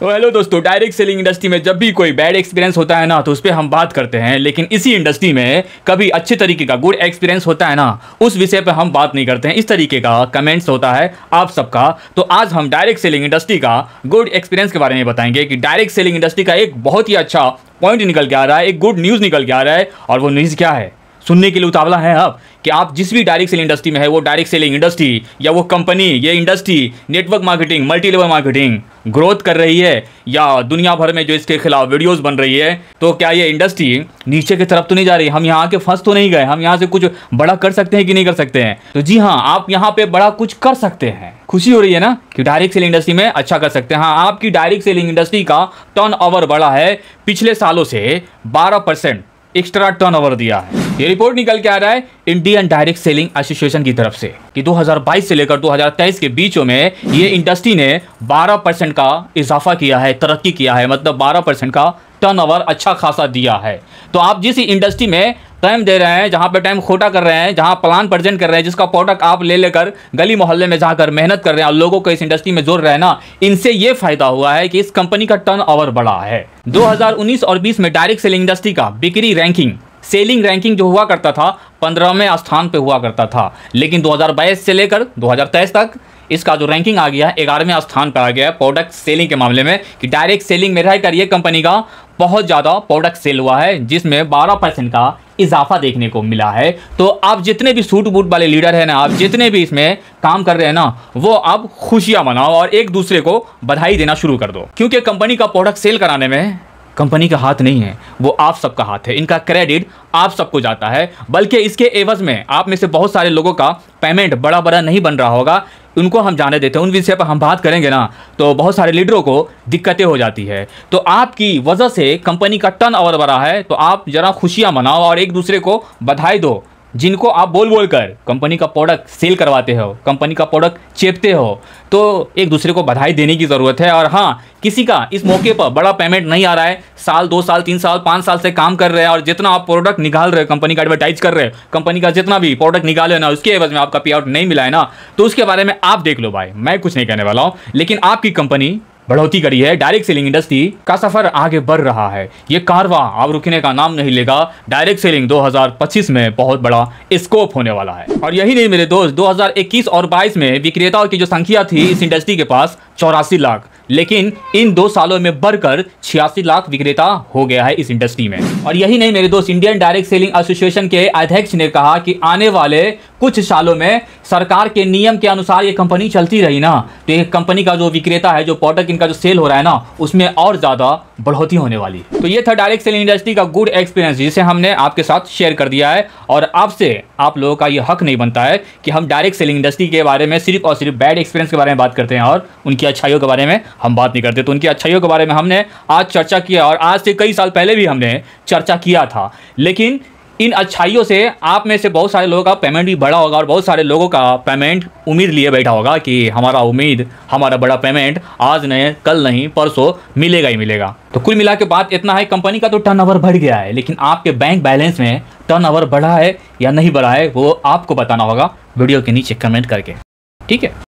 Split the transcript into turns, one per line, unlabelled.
तो हेलो दोस्तों direct selling industry में जब भी कोई बैड एक्सपीरियंस होता है ना तो उस पर हम बात करते हैं लेकिन इसी इंडस्ट्री में कभी अच्छे तरीके का गुड एक्सपीरियंस होता है ना उस विषय पर हम बात नहीं करते हैं इस तरीके का कमेंट्स होता है आप सबका तो आज हम डायरेक्ट सेलिंग इंडस्ट्री का गुड एक्सपीरियंस के बारे में बताएंगे कि डायरेक्ट सेलिंग इंडस्ट्री का एक बहुत ही अच्छा पॉइंट निकल के आ रहा है एक गुड न्यूज़ निकल के आ रहा है और वो न्यूज़ क्या है सुनने के लिए उतावला है आप कि आप जिस भी डायरेक्ट सेलिंग इंडस्ट्री में है वो डायरेक्ट सेलिंग इंडस्ट्री या वो कंपनी ये industry network marketing multi level marketing growth कर रही है या दुनिया भर में जो इसके खिलाफ वीडियोस बन रही है तो क्या ये इंडस्ट्री नीचे की तरफ तो नहीं जा रही हम यहाँ आके फंस तो नहीं गए हम यहाँ से कुछ बड़ा कर सकते हैं कि नहीं कर सकते हैं तो जी हाँ आप यहाँ पे बड़ा कुछ कर सकते हैं खुशी हो रही है ना कि डायरेक्ट सेलिंग इंडस्ट्री में अच्छा कर सकते हैं हाँ आपकी डायरेक्ट सेलिंग इंडस्ट्री का टर्न ओवर बढ़ा है पिछले सालों से बारह एक्स्ट्रा टर्न दिया है ये रिपोर्ट निकल के आ रहा है इंडियन डायरेक्ट सेलिंग एसोसिएशन की तरफ से कि 2022 से लेकर 2023 के बीचों में ये इंडस्ट्री ने 12 परसेंट का इजाफा किया है तरक्की किया है मतलब 12 परसेंट का टर्नओवर अच्छा खासा दिया है तो आप जिस इंडस्ट्री में टाइम दे रहे हैं जहाँ पे टाइम खोटा कर रहे हैं जहाँ प्लान प्रजेंट कर रहे हैं जिसका प्रोडक्ट आप ले लेकर गली मोहल्ले में जाकर मेहनत कर रहे हैं और लोगों को इस इंडस्ट्री में जोड़ रहे हैं ना इनसे ये फायदा हुआ है कि इस कंपनी का टर्न ओवर बढ़ा है 2019 और 20 में डायरेक्ट सेलिंग इंडस्ट्री का बिक्री रैंकिंग सेलिंग रैंकिंग जो हुआ करता था पंद्रहवें स्थान पे हुआ करता था लेकिन 2022 से लेकर 2023 तक इसका जो रैंकिंग आ गया है ग्यारहवें स्थान पर आ गया है प्रोडक्ट सेलिंग के मामले में कि डायरेक्ट सेलिंग में रहकर ये कंपनी का बहुत ज़्यादा प्रोडक्ट सेल हुआ है जिसमें 12 परसेंट का इजाफा देखने को मिला है तो आप जितने भी सूट बूट वाले लीडर हैं ना आप जितने भी इसमें काम कर रहे हैं ना वो आप खुशियाँ मनाओ और एक दूसरे को बधाई देना शुरू कर दो क्योंकि कंपनी का प्रोडक्ट सेल कराने में कंपनी का हाथ नहीं है वो आप सबका हाथ है इनका क्रेडिट आप सबको जाता है बल्कि इसके एवज में आप में से बहुत सारे लोगों का पेमेंट बड़ा बड़ा नहीं बन रहा होगा उनको हम जाने देते हैं उन विषय पर हम बात करेंगे ना तो बहुत सारे लीडरों को दिक्कतें हो जाती है तो आपकी वजह से कंपनी का टर्न ओवर बढ़ा है तो आप ज़रा खुशियाँ मनाओ और एक दूसरे को बधाई दो जिनको आप बोल बोल कर कंपनी का प्रोडक्ट सेल करवाते हो कंपनी का प्रोडक्ट चेपते हो तो एक दूसरे को बधाई देने की ज़रूरत है और हाँ किसी का इस मौके पर बड़ा पेमेंट नहीं आ रहा है साल दो साल तीन साल पाँच साल से काम कर रहे हैं और जितना आप प्रोडक्ट निकाल रहे हो कंपनी का एडवर्टाइज कर रहे हो कंपनी का जितना भी प्रोडक्ट निकाल रहे ना उसके एवज में आपका पे आउट नहीं मिला है ना तो उसके बारे में आप देख लो भाई मैं कुछ नहीं कहने वाला हूँ लेकिन आपकी कंपनी बढ़ोतरी करी है डायरेक्ट सेलिंग इंडस्ट्री का सफर आगे बढ़ रहा है ये कारवा अब रुकने का नाम नहीं लेगा डायरेक्ट सेलिंग 2025 में बहुत बड़ा स्कोप होने वाला है और यही नहीं मेरे दोस्त 2021 और 22 में विक्रेताओं की जो संख्या थी इस इंडस्ट्री के पास चौरासी लाख लेकिन इन दो सालों में बढ़कर छियासी लाख विक्रेता हो गया है इस इंडस्ट्री में और यही नहीं मेरे दोस्त इंडियन डायरेक्ट सेलिंग एसोसिएशन के अध्यक्ष ने कहा कि आने वाले कुछ सालों में सरकार के नियम के अनुसार ये कंपनी चलती रही ना तो ये कंपनी का जो विक्रेता है जो प्रोडक्ट इनका जो सेल हो रहा है ना उसमें और ज़्यादा बढ़ोतरी होने वाली तो ये था डायरेक्ट सेलिंग इंडस्ट्री का गुड एक्सपीरियंस जिसे हमने आपके साथ शेयर कर दिया है और आपसे आप लोगों का ये हक नहीं बनता है कि हम डायरेक्ट सेलिंग इंडस्ट्री के बारे में सिर्फ और सिर्फ बैड एक्सपीरियंस के बारे में बात करते हैं और उनकी अच्छाइयों के बारे में हम बात नहीं करते तो उनकी अच्छाइयों के बारे में हमने आज चर्चा किया और आज से कई साल पहले भी हमने चर्चा किया था लेकिन इन अच्छाइयों से आप में से बहुत सारे लोगों का पेमेंट भी बढ़ा होगा और बहुत सारे लोगों का पेमेंट उम्मीद लिए बैठा होगा कि हमारा उम्मीद हमारा बड़ा पेमेंट आज नहीं कल नहीं परसों मिलेगा ही मिलेगा तो कुल मिला के बात इतना है कंपनी का तो ओवर बढ़ गया है लेकिन आपके बैंक बैलेंस में ओवर बढ़ा है या नहीं बढ़ा है वो आपको बताना होगा वीडियो के नीचे कमेंट करके ठीक है